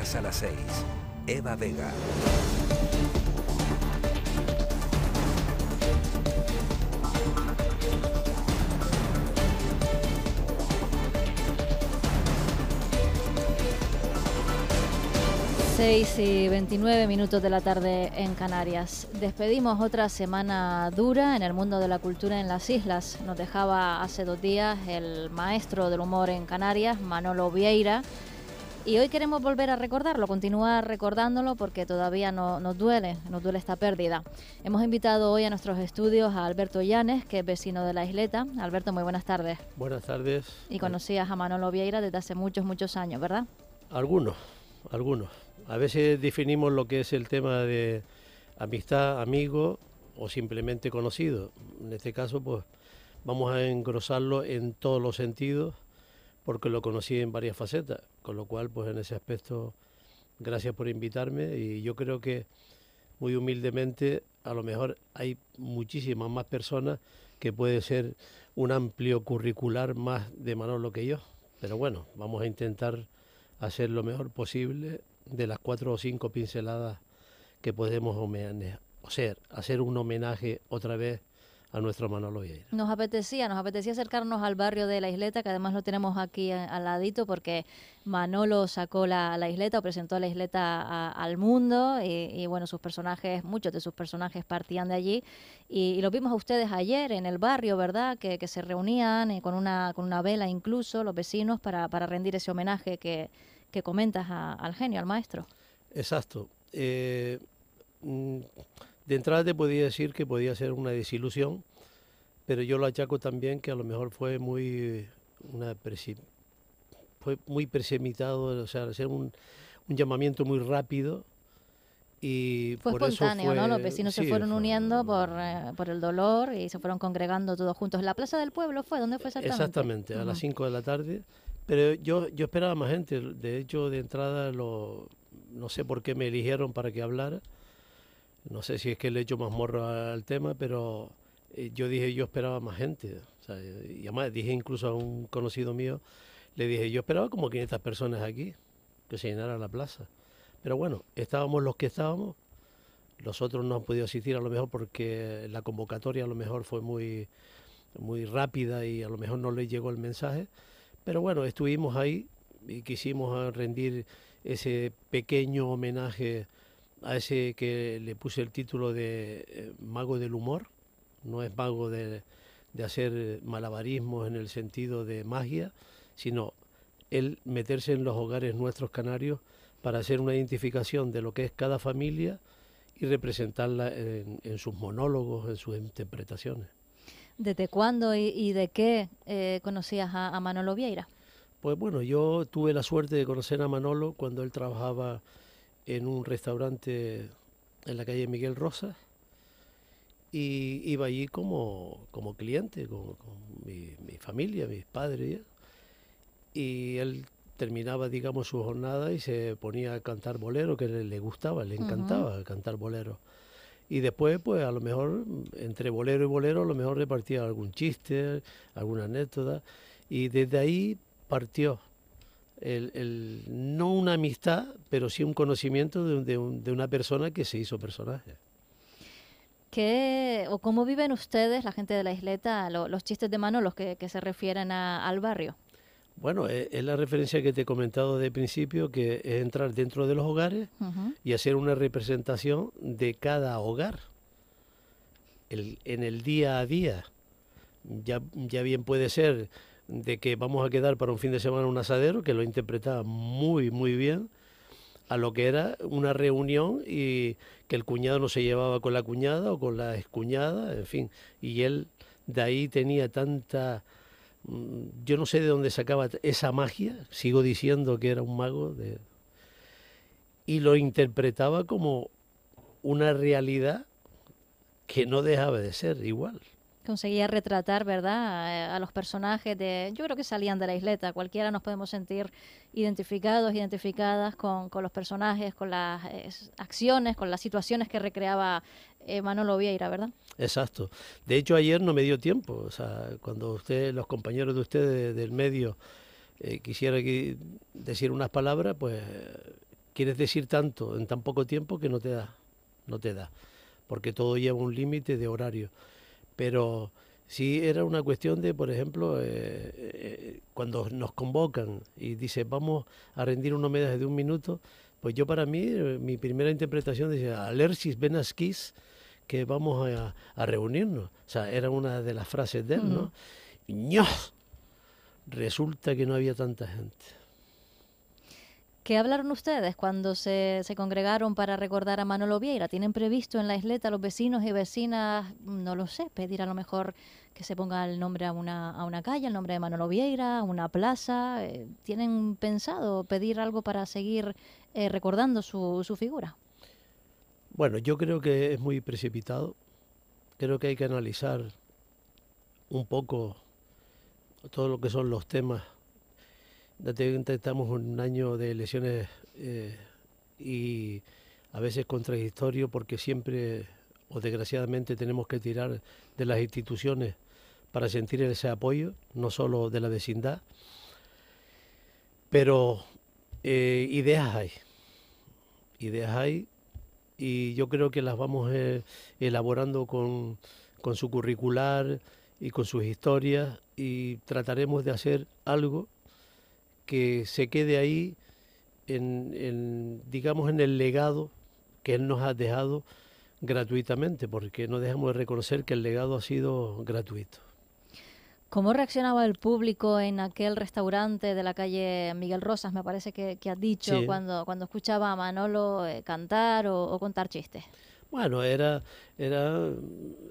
a las 6. Eva Vega. 6 y 29 minutos de la tarde en Canarias. Despedimos otra semana dura en el mundo de la cultura en las islas. Nos dejaba hace dos días el maestro del humor en Canarias, Manolo Vieira, y hoy queremos volver a recordarlo, continuar recordándolo porque todavía nos duele, nos duele esta pérdida. Hemos invitado hoy a nuestros estudios a Alberto Llanes, que es vecino de la isleta. Alberto, muy buenas tardes. Buenas tardes. Y conocías a Manolo Vieira desde hace muchos, muchos años, ¿verdad? Algunos, algunos. A veces definimos lo que es el tema de amistad, amigo o simplemente conocido. En este caso, pues vamos a engrosarlo en todos los sentidos porque lo conocí en varias facetas. Con lo cual, pues en ese aspecto, gracias por invitarme y yo creo que muy humildemente a lo mejor hay muchísimas más personas que puede ser un amplio curricular más de lo que yo. Pero bueno, vamos a intentar hacer lo mejor posible de las cuatro o cinco pinceladas que podemos hacer hacer un homenaje otra vez a nuestro Manolo Vieira. Nos apetecía, nos apetecía acercarnos al barrio de la isleta, que además lo tenemos aquí eh, al ladito, porque Manolo sacó la, isleta o presentó la isleta al mundo, y, y, bueno, sus personajes, muchos de sus personajes partían de allí, y, lo los vimos a ustedes ayer en el barrio, ¿verdad? Que, se reunían eh, con, una, con una vela incluso, los vecinos, para, rendir ese homenaje que, que comentas al genio, al maestro. Exacto. Eh, mm, de entrada te podía decir que podía ser una desilusión, pero yo lo achaco también que a lo mejor fue muy, una fue muy precipitado, o sea, hacer un, llamamiento muy rápido y fue espontáneo, ¿no? Los vecinos se fueron uniendo eh, por, el dolor y se fueron congregando todos juntos. ¿La Plaza del Pueblo fue? ¿Dónde fue exactamente? Exactamente, a las 5 de la tarde. Pero yo, yo esperaba más gente. De hecho, de entrada, lo, no sé por qué me eligieron para que hablara no sé si es que le hecho más morro al tema, pero eh, yo dije, yo esperaba más gente. y además dije incluso a un conocido mío, le dije, yo esperaba como 500 personas aquí, que se llenara la plaza. Pero bueno, estábamos los que estábamos, los otros no han podido asistir a lo mejor porque la convocatoria a lo mejor fue muy, muy rápida y a lo mejor no les llegó el mensaje. Pero bueno, estuvimos ahí y quisimos rendir ese pequeño homenaje a ese que le puse el título de eh, mago del humor, no es mago de, de hacer malabarismos en el sentido de magia, sino el meterse en los hogares nuestros canarios para hacer una identificación de lo que es cada familia y representarla en, sus monólogos, en sus interpretaciones. ¿Desde cuándo y, de qué eh, conocías a, Manolo Vieira? Pues bueno, yo tuve la suerte de conocer a Manolo cuando él trabajaba en un restaurante en la calle Miguel Rosa y iba allí como, cliente, con, mi, familia, mis padres. Y él terminaba, digamos, su jornada y se ponía a cantar bolero, que le, gustaba, le encantaba cantar bolero. Y después, pues a lo mejor, entre bolero y bolero, a lo mejor repartía algún chiste, alguna anécdota. Y desde ahí partió el, el, no una amistad, pero sí un conocimiento de, de, una persona que se hizo personaje. ¿Qué, o ¿Cómo viven ustedes, la gente de la isleta, los chistes de mano, los que, se refieren al barrio? Bueno, eh, es, la referencia que te he comentado de principio, que es entrar dentro de los hogares y hacer una representación de cada hogar el, en el día a día. Ya, ya bien puede ser de que vamos a quedar para un fin de semana un asadero, que lo interpretaba muy, muy bien, a lo que era una reunión y que el cuñado no se llevaba con la cuñada o con la escuñada, en fin, y él de ahí tenía tanta... Mm, yo no sé de dónde sacaba esa magia, sigo diciendo que era un mago, de, y lo interpretaba como una realidad que no dejaba de ser igual conseguía retratar, ¿verdad?, a, los personajes de, yo creo que salían de la isleta, cualquiera nos podemos sentir identificados, identificadas con, los personajes, con las eh, acciones, con las situaciones que recreaba eh, Manolo Vieira, ¿verdad? Exacto. De hecho, ayer no me dio tiempo, o sea, cuando usted, los compañeros de ustedes del medio eh, quisieran decir unas palabras, pues quieres decir tanto en tan poco tiempo que no te da, no te da, porque todo lleva un límite de horario pero sí era una cuestión de, por ejemplo, eh, eh, eh, cuando nos convocan y dice vamos a rendir un homenaje de un minuto, pues yo para mí, mi primera interpretación decía, Alercis venasquis que vamos a, reunirnos. O sea, era una de las frases de él, ¿no? Resulta que no había tanta gente. ¿Qué hablaron ustedes cuando se, congregaron para recordar a Manolo Vieira? ¿Tienen previsto en la isleta los vecinos y vecinas, mm, no lo sé, pedir a lo mejor que se ponga el nombre a una, a una calle, el nombre de Manolo Vieira, una plaza? Eh, ¿Tienen pensado pedir algo para seguir eh, recordando su, su figura? Bueno, yo creo que es muy precipitado. Creo que hay que analizar un poco todo lo que son los temas Date cuenta estamos un año de lesiones... Eh, y a veces contradictorio porque siempre o desgraciadamente tenemos que tirar de las instituciones para sentir ese apoyo, no solo de la vecindad, pero eh, ideas hay, ideas hay y yo creo que las vamos eh, elaborando con, con su curricular y con sus historias y trataremos de hacer algo que se quede ahí en, digamos, en el legado que él nos ha dejado gratuitamente, porque no dejamos de reconocer que el legado ha sido gratuito. ¿Cómo reaccionaba el público en aquel restaurante de la calle Miguel Rosas, me parece que, que has dicho, cuando, cuando escuchaba a Manolo eh, cantar o, contar chistes? Bueno, era, era,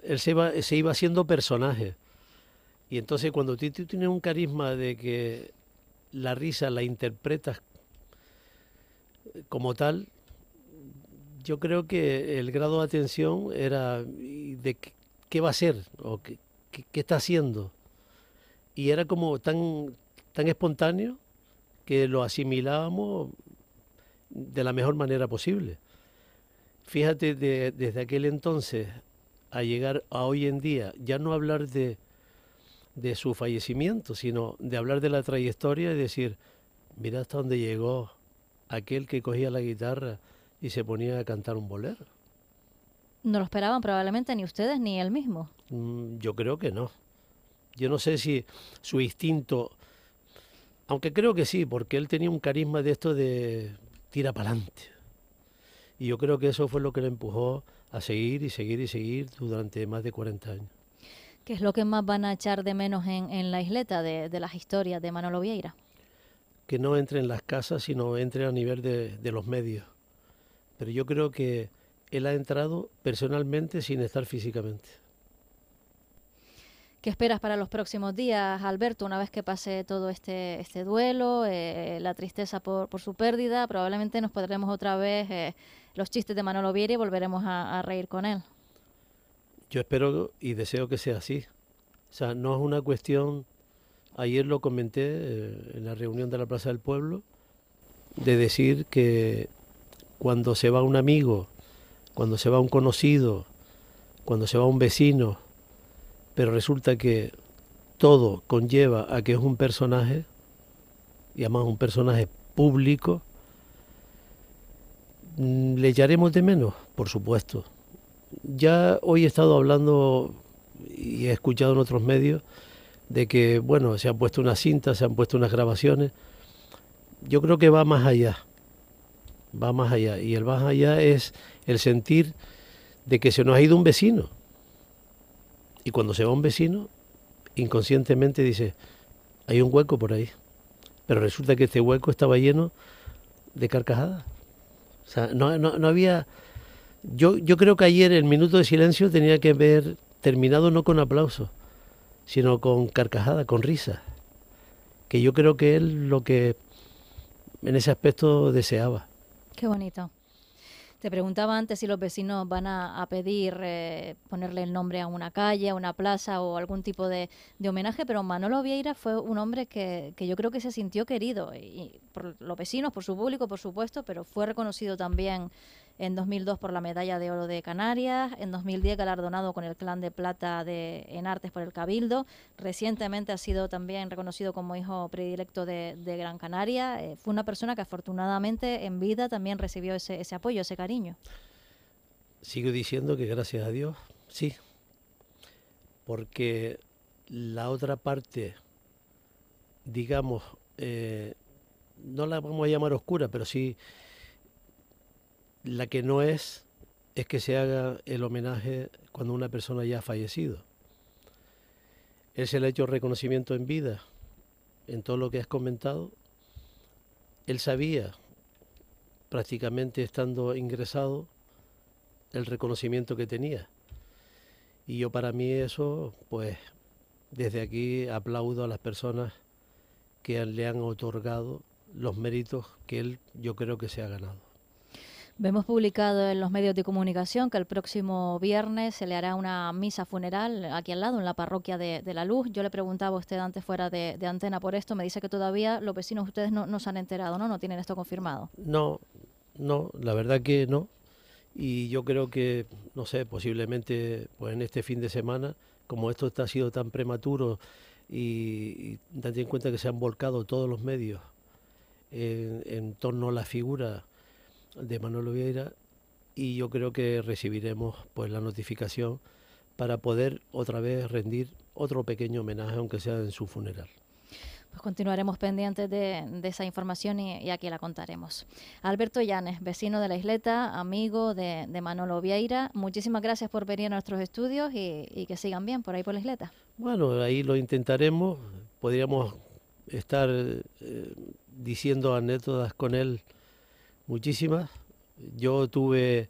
él se iba, se iba haciendo personaje. Y entonces cuando tú tienes un carisma de que la risa la interpretas como tal, yo creo que el grado de atención era de qué va a ser o qué, está haciendo. Y era como tan, tan espontáneo que lo asimilábamos de la mejor manera posible. Fíjate, desde aquel entonces a llegar a hoy en día, ya no hablar de de su fallecimiento, sino de hablar de la trayectoria y decir, mira hasta dónde llegó aquel que cogía la guitarra y se ponía a cantar un bolero. No lo esperaban probablemente ni ustedes ni él mismo. Mm, yo creo que no. Yo no sé si su instinto, aunque creo que sí, porque él tenía un carisma de esto de tira para adelante. Y yo creo que eso fue lo que le empujó a seguir y seguir y seguir durante más de 40 años. ¿Qué es lo que más van a echar de menos en, la isleta de, las historias de Manolo Vieira? Que no entre en las casas, sino entre a nivel de, los medios. Pero yo creo que él ha entrado personalmente sin estar físicamente. ¿Qué esperas para los próximos días, Alberto, una vez que pase todo este, este duelo, eh, la tristeza por, su pérdida? Probablemente nos podremos otra vez eh, los chistes de Manolo Vieira y volveremos a reír con él. Yo espero y deseo que sea así. O sea, no es una cuestión, ayer lo comenté eh, en la reunión de la Plaza del Pueblo, de decir que cuando se va un amigo, cuando se va un conocido, cuando se va un vecino, pero resulta que todo conlleva a que es un personaje, y además un personaje público, mm, le echaremos de menos, por supuesto, ya hoy he estado hablando y he escuchado en otros medios de que, bueno, se han puesto unas cintas, se han puesto unas grabaciones. Yo creo que va más allá, va más allá. Y el más allá es el sentir de que se nos ha ido un vecino. Y cuando se va un vecino, inconscientemente dice, hay un hueco por ahí. Pero resulta que este hueco estaba lleno de carcajadas. O sea, no, no había yo, yo creo que ayer el minuto de silencio tenía que ver terminado no con aplauso, sino con carcajada, con risa, que yo creo que es lo que en ese aspecto deseaba. Qué bonito. Te preguntaba antes si los vecinos van a, pedir eh, ponerle el nombre a una calle, a una plaza o algún tipo de, de homenaje, pero Manolo Vieira fue un hombre que, que yo creo que se sintió querido y por los vecinos, por su público, por supuesto, pero fue reconocido también en 2002 por la medalla de oro de Canarias, en 2010 galardonado con el clan de plata de, en artes por el Cabildo, recientemente ha sido también reconocido como hijo predilecto de, Gran Canaria, eh, fue una persona que afortunadamente en vida también recibió ese, apoyo, ese cariño. Sigo diciendo que gracias a Dios, sí, porque la otra parte, digamos, eh, no la vamos a llamar oscura, pero sí la que no es es que se haga el homenaje cuando una persona ya ha fallecido. Él se le ha hecho reconocimiento en vida, en todo lo que has comentado. Él sabía, prácticamente estando ingresado, el reconocimiento que tenía. Y yo para mí eso, pues desde aquí aplaudo a las personas que le han otorgado los méritos que él yo creo que se ha ganado. Vemos publicado en los medios de comunicación que el próximo viernes se le hará una misa funeral aquí al lado, en la parroquia de, La Luz. Yo le preguntaba a usted antes fuera de, antena por esto, me dice que todavía los vecinos ustedes no, se han enterado, ¿no? No tienen esto confirmado. No, no, la verdad que no. Y yo creo que, no sé, posiblemente pues en este fin de semana, como esto está, ha sido tan prematuro y, y en cuenta que se han volcado todos los medios en, en torno a la figura de Manolo Vieira y yo creo que recibiremos pues la notificación para poder otra vez rendir otro pequeño homenaje, aunque sea en su funeral pues continuaremos pendientes de, esa información y, aquí la contaremos. Alberto Llanes, vecino de la isleta, amigo de, Manolo Vieira, muchísimas gracias por venir a nuestros estudios y, que sigan bien por ahí por la isleta. Bueno, ahí lo intentaremos, podríamos estar eh, diciendo anécdotas con él muchísimas. Yo tuve,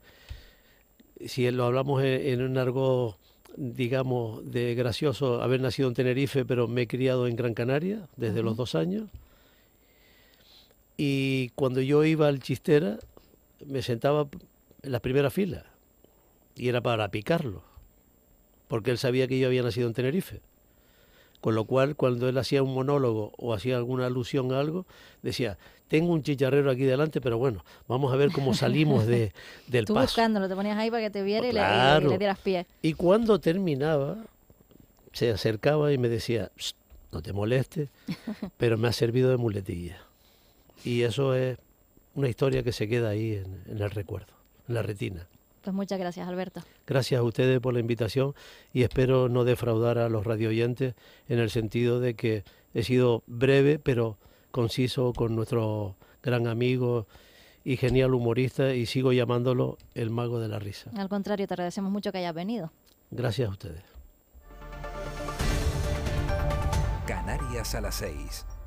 si lo hablamos en, un argot, digamos, de gracioso, haber nacido en Tenerife, pero me he criado en Gran Canaria desde los dos años. Y cuando yo iba al chistera, me sentaba en la primera fila y era para picarlo, porque él sabía que yo había nacido en Tenerife. Con lo cual, cuando él hacía un monólogo o hacía alguna alusión a algo, decía, tengo un chicharrero aquí delante, pero bueno, vamos a ver cómo salimos de, del Tú buscándolo, te ponías ahí para que te viera y, le, dieras pie. Y cuando terminaba, se acercaba y me decía, no te molestes, pero me ha servido de muletilla. Y eso es una historia que se queda ahí en, en el recuerdo, en la retina. Pues muchas gracias, Alberto. Gracias a ustedes por la invitación y espero no defraudar a los radioyentes en el sentido de que he sido breve, pero conciso con nuestro gran amigo y genial humorista y sigo llamándolo el mago de la risa. Al contrario, te agradecemos mucho que hayas venido. Gracias a ustedes. Canarias a las 6.